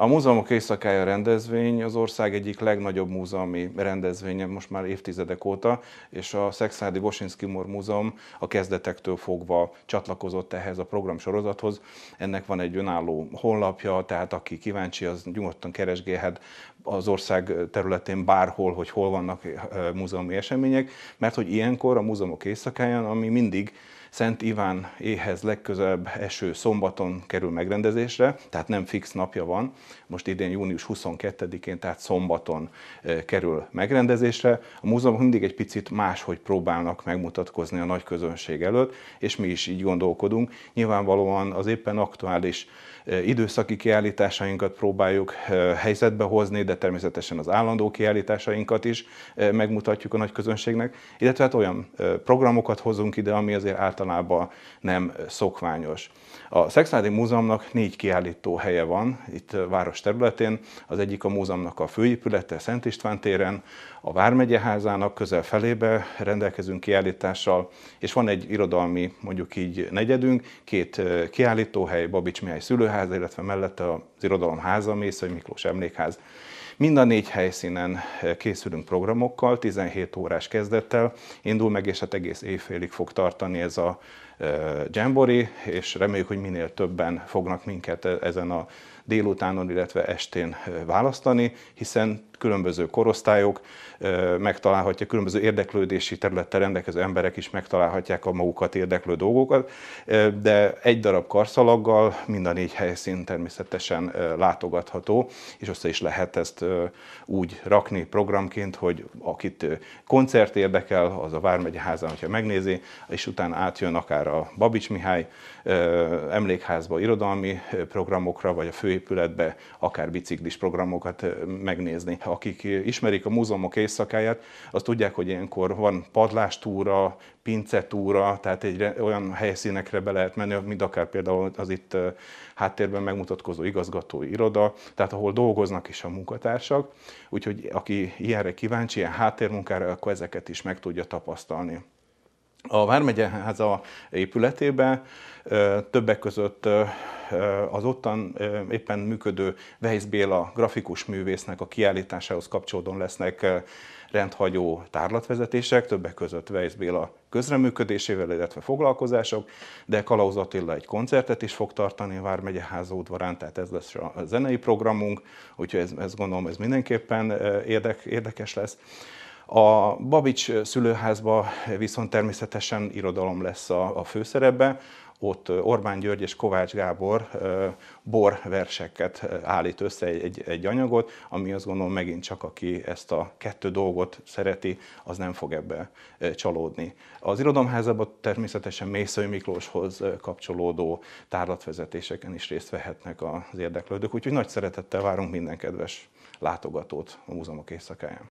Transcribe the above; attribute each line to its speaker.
Speaker 1: A Múzeumok Éjszakája rendezvény az ország egyik legnagyobb múzeumi rendezvénye most már évtizedek óta, és a Szexádi Bosinski Mór Múzeum a kezdetektől fogva csatlakozott ehhez a programsorozathoz. Ennek van egy önálló honlapja, tehát aki kíváncsi, az nyugodtan keresgélhet az ország területén bárhol, hogy hol vannak eh, múzeumi események, mert hogy ilyenkor a Múzeumok Éjszakáján, ami mindig Szent Iván éhez legközebb eső szombaton kerül megrendezésre, tehát nem fix napja van, most idén június 22-én, tehát szombaton kerül megrendezésre. A múzeumok mindig egy picit máshogy próbálnak megmutatkozni a nagy közönség előtt, és mi is így gondolkodunk. Nyilvánvalóan az éppen aktuális időszaki kiállításainkat próbáljuk helyzetbe hozni, de természetesen az állandó kiállításainkat is megmutatjuk a nagy közönségnek, illetve hát olyan programokat hozunk ide, ami azért általában nem szokványos. A Szexádi Múzeumnak négy kiállító helye van itt város területén. Az egyik a múzeumnak a főépülete Szent István téren, a Vármegyeházának közel felébe rendelkezünk kiállítással, és van egy irodalmi, mondjuk így negyedünk, két kiállítóhely, Babics Mihály szülőház, illetve mellette az irodalomháza, Mészöly Miklós emlékház. Mind a négy helyszínen eh, készülünk programokkal, 17 órás kezdettel indul meg, és hát egész éjfélig fog tartani ez a Jambori, és reméljük, hogy minél többen fognak minket e-, ezen a délutánon, illetve estén választani, hiszen különböző korosztályok megtalálhatják, különböző érdeklődési területtel rendelkező emberek is megtalálhatják a magukat érdeklő dolgokat, de egy darab karszalaggal mind a négy helyszín természetesen látogatható, és össze is lehet ezt úgy rakni programként, hogy akit koncert érdekel, az a Vármegye hogyha megnézi, és utána átjön akár a Babics Mihály emlékházba irodalmi programokra, vagy a főépületbe akár biciklis programokat megnézni. Akik ismerik a múzeumok éjszakáját, azt tudják, hogy ilyenkor van padlástúra, pincetúra, tehát egy olyan helyszínekre be lehet menni, mint akár például az itt háttérben megmutatkozó igazgatói iroda, tehát ahol dolgoznak is a munkatársak, úgyhogy aki ilyenre kíváncsi, ilyen háttérmunkára, akkor ezeket is meg tudja tapasztalni. A Vármegyeháza épületébe többek között az ottan éppen működő Weiss Béla grafikus művésznek a kiállításához kapcsolódóan lesznek rendhagyó tárlatvezetések, többek között Weiss Béla közreműködésével, illetve foglalkozások, de Kalauz Attila egy koncertet is fog tartani a Vármegyeháza udvarán, tehát ez lesz a zenei programunk, úgyhogy ez, ez gondolom ez mindenképpen érdek, érdekes lesz. A Babics szülőházban viszont természetesen irodalom lesz a, a főszerepbe, ott Orbán György és Kovács Gábor borverseket állít össze egy, egy anyagot, ami azt gondolom megint csak aki ezt a kettő dolgot szereti, az nem fog ebbe csalódni. Az irodalomházában természetesen Mészői Miklóshoz kapcsolódó tárlatvezetéseken is részt vehetnek az érdeklődők, úgyhogy nagy szeretettel várunk minden kedves látogatót a múzeumok éjszakáján.